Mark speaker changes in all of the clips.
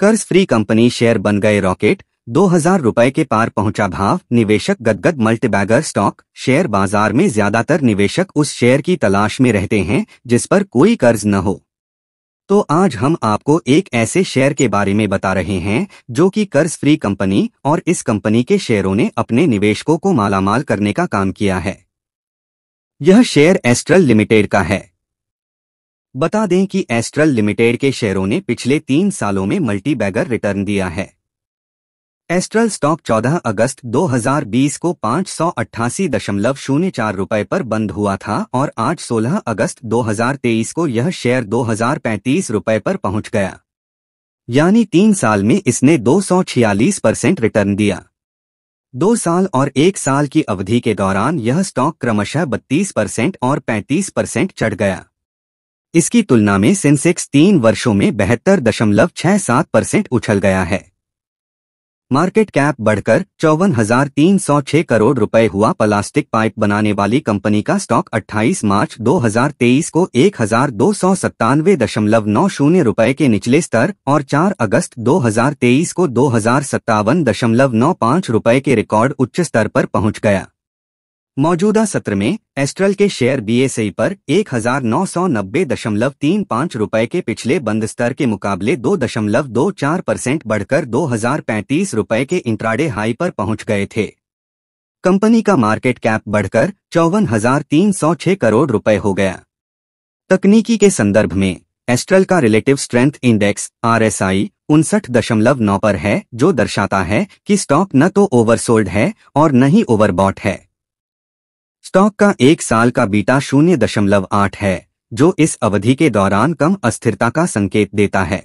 Speaker 1: कर्ज free company share बन गए रॉकेट दो हजार रूपए के पार पहुंचा भाव निवेशक गदगद मल्टीबैगर स्टॉक शेयर बाजार में ज्यादातर निवेशक उस शेयर की तलाश में रहते हैं जिस पर कोई कर्ज न हो तो आज हम आपको एक ऐसे शेयर के बारे में बता रहे हैं जो कि कर्ज फ्री कंपनी और इस कंपनी के शेयरों ने अपने निवेशकों को मालामाल करने का काम किया है यह शेयर एस्ट्रल लिमिटेड का है बता दें कि एस्ट्रल लिमिटेड के शेयरों ने पिछले तीन सालों में मल्टी बैगर रिटर्न दिया है एस्ट्रल स्टॉक 14 अगस्त 2020 को पाँच सौ अट्ठासी दशमलव शून्य चार रुपये पर बंद हुआ था और आज 16 अगस्त 2023 को यह शेयर दो रुपये पर पहुंच गया यानी तीन साल में इसने 246 परसेंट रिटर्न दिया दो साल और एक साल की अवधि के दौरान यह स्टॉक क्रमशः 32 परसेंट और 35 परसेंट चढ़ गया इसकी तुलना में सेंसेक्स तीन वर्षों में बेहतर दशमलव छह सात परसेंट उछल गया है मार्केट कैप बढ़कर चौवन हजार तीन सौ छह करोड़ रुपए हुआ प्लास्टिक पाइप बनाने वाली कंपनी का स्टॉक 28 मार्च 2023 को एक हजार दो सौ सत्तानवे दशमलव नौ शून्य रुपए के निचले स्तर और 4 अगस्त 2023 को दो हजार सत्तावन दशमलव नौ पाँच रुपए के रिकॉर्ड उच्च स्तर पर पहुंच गया मौजूदा सत्र में एस्ट्रल के शेयर बीएसई पर एक हजार नौ सौ नब्बे दशमलव तीन पाँच के पिछले बंद स्तर के मुकाबले दो दशमलव दो चार परसेंट बढ़कर दो हजार के इंट्राडे हाई पर पहुंच गए थे कंपनी का मार्केट कैप बढ़कर चौवन हजार तीन सौ छह करोड़ रुपए हो गया तकनीकी के संदर्भ में एस्ट्रल का relative strength index R S I उनसठ दशमलव नौ पर है जो दर्शाता है कि स्टॉक न तो ओवरसोल्ड है और न ही ओवरबॉट है स्टॉक का एक साल का बीटा शून्य दशमलव आठ है जो इस अवधि के दौरान कम अस्थिरता का संकेत देता है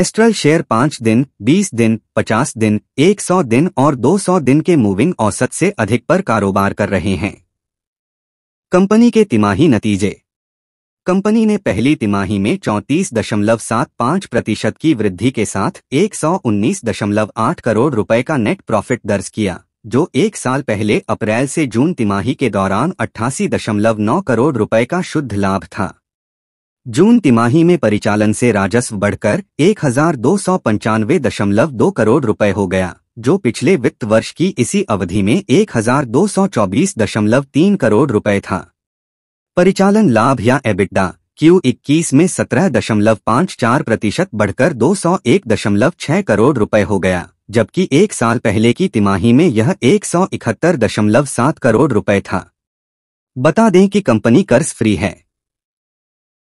Speaker 1: एस्ट्रल शेयर पांच दिन बीस दिन पचास दिन एक सौ दिन और दो सौ दिन के मूविंग औसत से अधिक पर कारोबार कर रहे हैं कंपनी के तिमाही नतीजे कंपनी ने पहली तिमाही में चौंतीस दशमलव सात पांच प्रतिशत की वृद्धि के साथ एक सौ उन्नीस दशमलव आठ करोड़ रुपए का नेट प्रॉफिट दर्ज किया जो एक साल पहले अप्रैल से जून तिमाही के दौरान अट्ठासी दशमलव नौ करोड़ रुपए का शुद्ध लाभ था जून तिमाही में परिचालन से राजस्व बढ़कर एक हजार दो सौ पंचानवे दशमलव दो करोड़ रुपए हो गया जो पिछले वित्त वर्ष की इसी अवधि में एक हजार दो सौ चौबीस दशमलव तीन करोड़ रुपए था परिचालन लाभ या एबिडा क्यू इक्कीस में सत्रह दशमलव पाँच चार प्रतिशत बढ़कर दो सौ एक दशमलव छह करोड़ रुपए हो गया जबकि एक साल पहले की तिमाही में यह एक सौ इकहत्तर दशमलव सात करोड़ रुपए था बता दें कि कंपनी कर्ज फ्री है